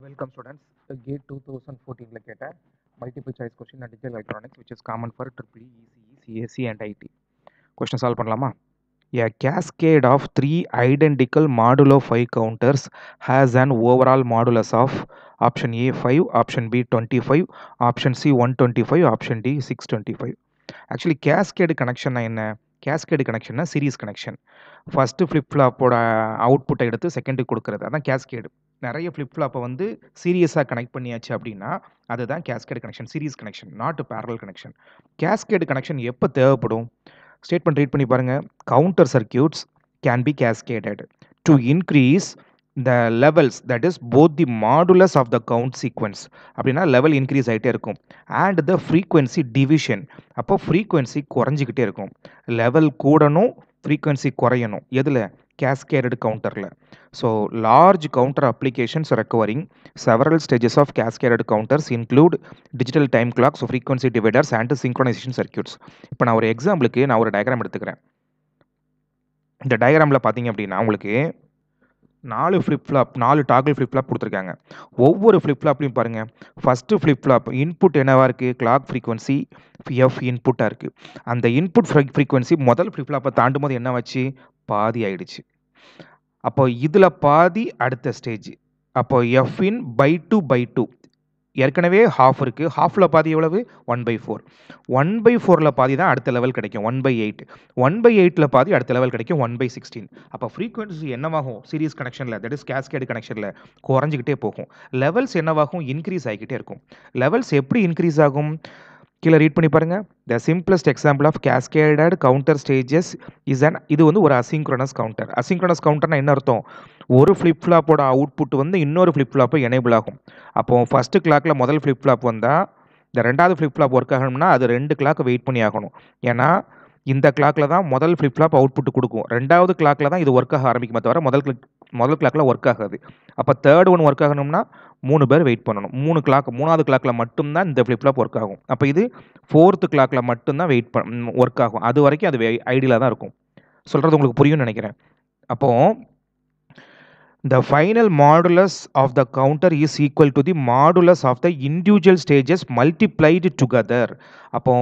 Welcome students, the GATE 2014 ல கேட்ட multiple choice question on digital electronics which is common for EEE, ECE, CAC and IT. Question solve பண்ணலாமா? A cascade of three identical modulo 5 counters has an overall modulus of option A 5, option B 25, option C 125, option D 625. Actually cascade connection என்ன? Cascade கனெக்ஷன்னா series connection first flip ஃப்ளாப்போட அவுட்புட்டை எடுத்து செகண்டுக்கு கொடுக்குறது அதான் cascade நிறைய ஃப்ளிப் ஃப்ளாப்பை வந்து சீரியஸாக கனெக்ட் பண்ணியாச்சு அப்படின்னா அதுதான் cascade connection series connection not parallel connection cascade connection எப்போ தேவைப்படும் ஸ்டேட்மெண்ட் ரீட் பண்ணி பாருங்கள் counter circuits can be cascaded to increase the levels that is both the modulus of the count sequence அப்படின்னா லெவல் இன்க்ரீஸ் ஆகிட்டே இருக்கும் and the frequency division அப்போ frequency குறைஞ்சிக்கிட்டே இருக்கும் லெவல் கூடணும் ஃப்ரீக்குவென்சி குறையணும் எதில் cascaded counterல so large counter applications requiring several stages of cascaded counters include digital time clocks frequency dividers and synchronization circuits இப்போ நான் ஒரு எக்ஸாம்பிளுக்கு நான் ஒரு டயக்ராம் எடுத்துக்கிறேன் இந்த டயக்ராமில் பார்த்தீங்க அப்படின்னா உங்களுக்கு நாலு ஃப்ளிப் நாலு டாகிள் ஃப்ளிப் கொடுத்துருக்காங்க ஒவ்வொரு ஃப்ளிப் பாருங்கள் ஃபஸ்ட்டு ஃப்ளிப் இன்புட் என்னவாக இருக்குது கிளாக் ஃப்ரீக்வன்சி எஃப் இன்புட்டாக இருக்குது அந்த இன்புட் ஃப்ரீக்வன்சி முதல் ஃப்ளிப் தாண்டும் போது என்ன வச்சு பாதி ஆயிடுச்சு அப்போ இதில் பாதி அடுத்த ஸ்டேஜ் அப்போ F in by two by two ஏற்கனவே ஹாஃப் இருக்குது ஹாஃபில் பாதி எவ்வளவு one by four one by ஃபோரில் பாதி தான் அடுத்த லெவல் கிடைக்கும் one by eight one by எயிட்டில் பாதி அடுத்த லெவல் கிடைக்கும் ஒன் பை சிக்ஸ்டீன் அப்போ ஃப்ரீக்வன்சி என்னவாகும் சீரியஸ் கனெக்ஷனில் தட் இஸ் கேஸ்கேடு கனெக்ஷனில் குறைஞ்சிக்கிட்டே போகும் லெவல்ஸ் என்னவாகும் இன்க்ரீஸ் ஆகிக்கிட்டே இருக்கும் லெவல்ஸ் எப்படி இன்க்ரீஸ் ஆகும் கீழே ரீட் பண்ணி பாருங்கள் the simplest example of cascaded counter stages is and இது வந்து ஒரு அசிங்க்ரோனஸ் கவுண்டர் அசிங்க்ரோனஸ் கவுண்டர்னா என்ன அர்த்தம் ஒரு ஃப்ளிப் ஃப்ளாப்போட அவுட்புட் வந்து இன்னொரு ஃப்ளிப் ஃப்ளாப்பை எனேபிள் ஆகும் அப்போது ஃபஸ்ட்டு கிளாக்கில் முதல் ஃப்ளிப் ஃப்ளாப் வந்தால் இந்த ரெண்டாவது ஃப்ளிப் ஃப்ளாப் ஒர்க் ஆகணும்னா அது ரெண்டு கிளாக் வெயிட் பண்ணி ஆகணும் ஏன்னா இந்த கிளாக்ல தான் முதல் ஃப்ளிப் ஃப்ளாப் அவுட்புட் கொடுக்கும் ரெண்டாவது கிளாக்ல தான் இது ஒர்க் ஆக ஆரம்பிக்குமே தவிர முதல் கிளிக் முதல் கிளாக்ல ஒர்க் ஆகாது அப்போ தேர்ட் ஒன் ஒர்க் ஆகணும்னா மூணு பேர் வெயிட் பண்ணணும் மூணு கிளாக் மூணாவது கிளாக்ல மட்டும்தான் இந்த ஃப்ளிப்ளாப் ஃப்ளாப் ஒர்க் ஆகும் அப்போ இது ஃபோர்த்து கிளாக்கில் மட்டும்தான் வெயிட் பண்ண ஒர்க் ஆகும் அது வரைக்கும் அது ஐடியில் தான் இருக்கும் சொல்கிறது உங்களுக்கு புரியும்னு நினைக்கிறேன் அப்போது the final modulus of the counter is equal to the modulus of the individual stages multiplied together அப்போ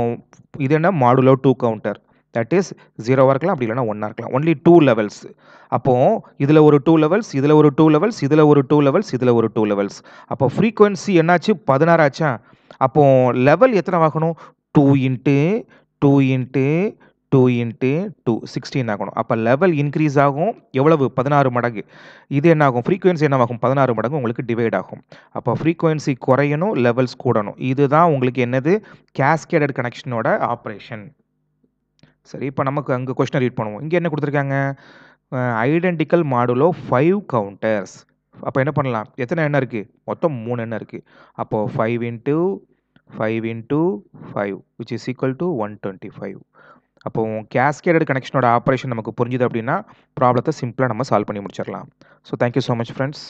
இது என்ன modulo two counter that is ஜீரோவாக இருக்கலாம் அப்படி இல்லைனா ஒன்னாக இருக்கலாம் ஒன்லி டூ லெவல்ஸ் அப்போது இதில் ஒரு டூ லெவல்ஸ் இதில் ஒரு டூ லெவல்ஸ் இதில் ஒரு டூ லெவல்ஸ் இதில் ஒரு டூ லெவல்ஸ் அப்போ ஃப்ரீக்குவென்சி என்னாச்சு பதினாறு அப்போது லெவல் எத்தனை ஆகணும் two into two into two into two sixteen ஆகணும் அப்போ லெவல் இன்க்ரீஸ் ஆகும் எவ்வளவு பதினாறு மடங்கு இது என்ன ஆகும் ஃப்ரீக்குவென்சி என்னவாகும் பதினாறு மடங்கு உங்களுக்கு டிவைட் ஆகும் அப்போ ஃப்ரீக்குவென்சி குறையணும் லெவல்ஸ் கூடணும் இதுதான் உங்களுக்கு என்னது கேஸ்கேடட் கனெக்ஷனோட ஆப்ரேஷன் சரி இப்போ நமக்கு அங்கே கொஷினை ரீட் பண்ணுவோம் இங்கே என்ன கொடுத்துருக்காங்க ஐடென்டிக்கல் மாடுலோ ஃபைவ் கவுண்டர்ஸ் அப்போ என்ன பண்ணலாம் எத்தனை எண்ணம் இருக்குது மொத்தம் மூணு எண்ணம் இருக்குது அப்போது five into five into five which is equal to one twenty five அப்போது கேஸ்கேடட் கனெக்ஷனோட ஆப்ரேஷன் நமக்கு புரிஞ்சுது அப்படின்னா ப்ராப்ளத்தை சிம்பிளாக நம்ம சால்வ் பண்ணி முடிச்சிடலாம் so thank you so much friends